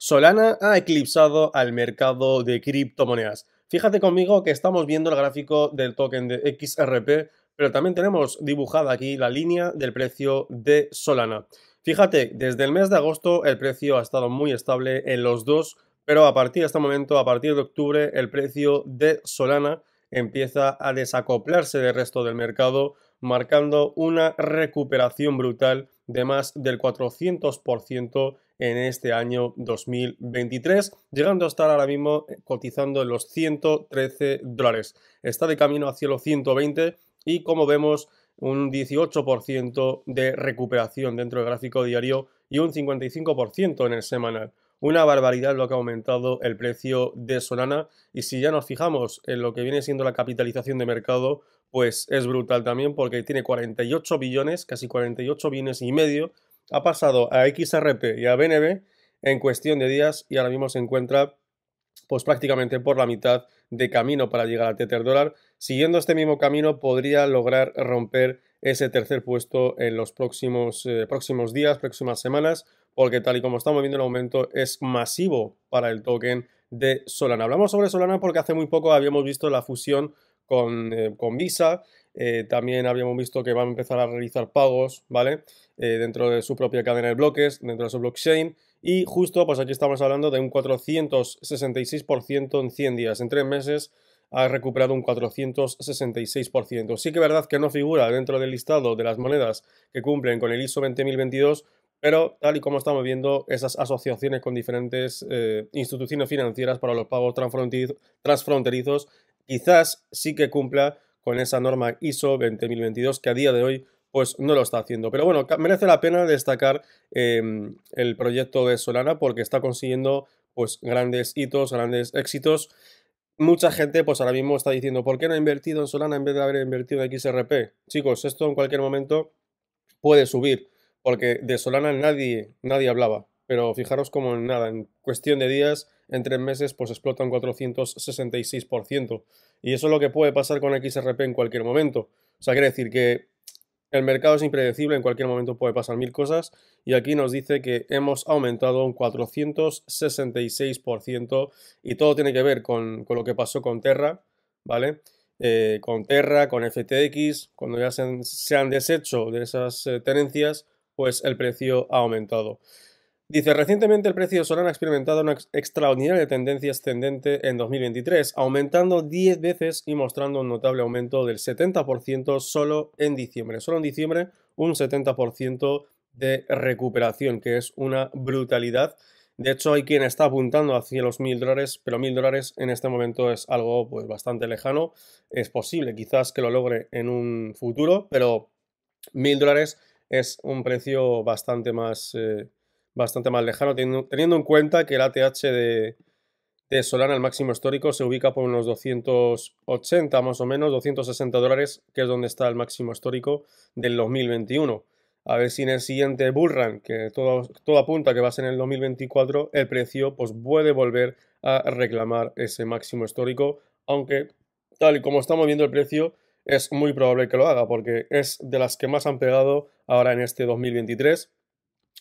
Solana ha eclipsado al mercado de criptomonedas. Fíjate conmigo que estamos viendo el gráfico del token de XRP, pero también tenemos dibujada aquí la línea del precio de Solana. Fíjate, desde el mes de agosto el precio ha estado muy estable en los dos, pero a partir de este momento, a partir de octubre, el precio de Solana empieza a desacoplarse del resto del mercado, marcando una recuperación brutal de más del 400% en este año 2023, llegando a estar ahora mismo eh, cotizando en los 113 dólares. Está de camino hacia los 120 y como vemos un 18% de recuperación dentro del gráfico diario y un 55% en el semanal. Una barbaridad lo que ha aumentado el precio de Solana y si ya nos fijamos en lo que viene siendo la capitalización de mercado, pues es brutal también porque tiene 48 billones, casi 48 billones y medio. Ha pasado a XRP y a BNB en cuestión de días y ahora mismo se encuentra pues prácticamente por la mitad de camino para llegar a Tether dólar. Siguiendo este mismo camino podría lograr romper ese tercer puesto en los próximos, eh, próximos días, próximas semanas, porque tal y como estamos viendo el aumento es masivo para el token de Solana. Hablamos sobre Solana porque hace muy poco habíamos visto la fusión eh, con, Visa. Eh, también habíamos visto que van a empezar a realizar pagos, ¿vale? Eh, dentro de su propia cadena de bloques, dentro de su blockchain. Y justo, pues aquí estamos hablando de un 466% en 100 días. En tres meses ha recuperado un 466%. Sí que es verdad que no figura dentro del listado de las monedas que cumplen con el ISO 20022, pero tal y como estamos viendo, esas asociaciones con diferentes instituciones financieras para los pagos transfronterizos quizás sí que cumpla con esa norma ISO 20022 que a día de hoy pues no lo está haciendo. Pero bueno, merece la pena destacar em, el proyecto de Solana porque está consiguiendo pues grandes hitos, grandes éxitos. Mucha gente pues ahora mismo está diciendo, ¿por qué no ha invertido en Solana en vez de haber invertido en XRP? Chicos, esto en cualquier momento puede subir porque de Solana nadie, nadie hablaba. Pero fijaros como en nada, en cuestión de días en tres meses pues explota un 466%. Y eso es lo que puede pasar con XRP en cualquier momento. O sea, quiere decir que el mercado es impredecible, en cualquier momento puede pasar mil cosas. Y aquí nos dice que hemos aumentado un 466% y todo tiene que ver con, lo que pasó con Terra, ¿vale? Eh, con Terra, con FTX, cuando ya se han, deshecho de esas eh, tenencias, pues el precio ha aumentado. Dice, recientemente el precio de Solana ha experimentado una extraordinaria tendencia ascendente en 2023, aumentando 10 veces y mostrando un notable aumento del 70% solo en diciembre. Solo en diciembre un 70% de recuperación, que es una brutalidad. De hecho, hay quien está apuntando hacia los mil dólares, pero mil dólares en este momento es algo pues, bastante lejano. Es posible quizás que lo logre en un futuro, pero mil dólares es un precio bastante más... Eh, bastante más lejano, teniendo, en cuenta que el ATH de, Solana, el máximo histórico, se ubica por unos 280 más o menos, 260 dólares, que es donde está el máximo histórico del 2021. A ver si en el siguiente run que todo, todo apunta que va a ser en el 2024, el precio pues, puede volver a reclamar ese máximo histórico, aunque tal y como estamos viendo el precio, es muy probable que lo haga, porque es de las que más han pegado ahora en este 2023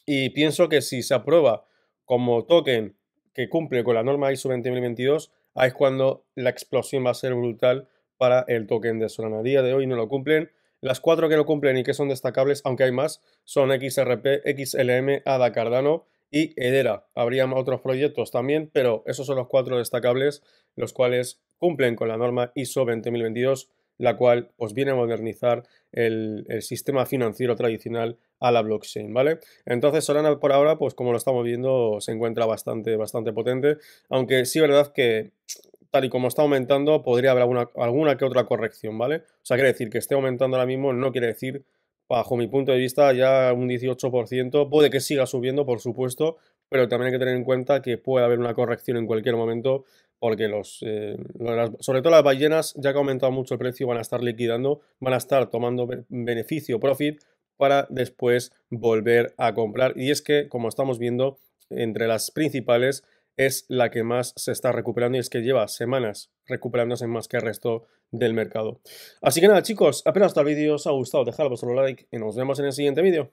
y pienso que si se aprueba como token que cumple con la norma ISO 20022, ahí es cuando la explosión va a ser brutal para el token de Solana. A día de hoy no lo cumplen. Las cuatro que lo cumplen y que son destacables, aunque hay más, son XRP, XLM, ADA Cardano y Edera. Habría otros proyectos también, pero esos son los cuatro destacables, los cuales cumplen con la norma ISO 20022 la cual os viene a modernizar el, sistema financiero tradicional a la blockchain, ¿vale? Entonces Solana por ahora, pues como lo estamos viendo, se encuentra bastante, bastante potente, aunque sí verdad que tal y como está aumentando, podría haber alguna, alguna que otra corrección, ¿vale? O sea, quiere decir que esté aumentando ahora mismo, no quiere decir, bajo mi punto de vista, ya un 18%, puede que siga subiendo, por supuesto, pero también hay que tener en cuenta que puede haber una corrección en cualquier momento porque los, eh, sobre todo las ballenas, ya que ha aumentado mucho el precio, van a estar liquidando, van a estar tomando beneficio, profit, para después volver a comprar. Y es que, como estamos viendo, entre las principales es la que más se está recuperando y es que lleva semanas recuperándose más que el resto del mercado. Así que nada chicos, apenas hasta el vídeo os ha gustado, dejad vuestro like y nos vemos en el siguiente vídeo.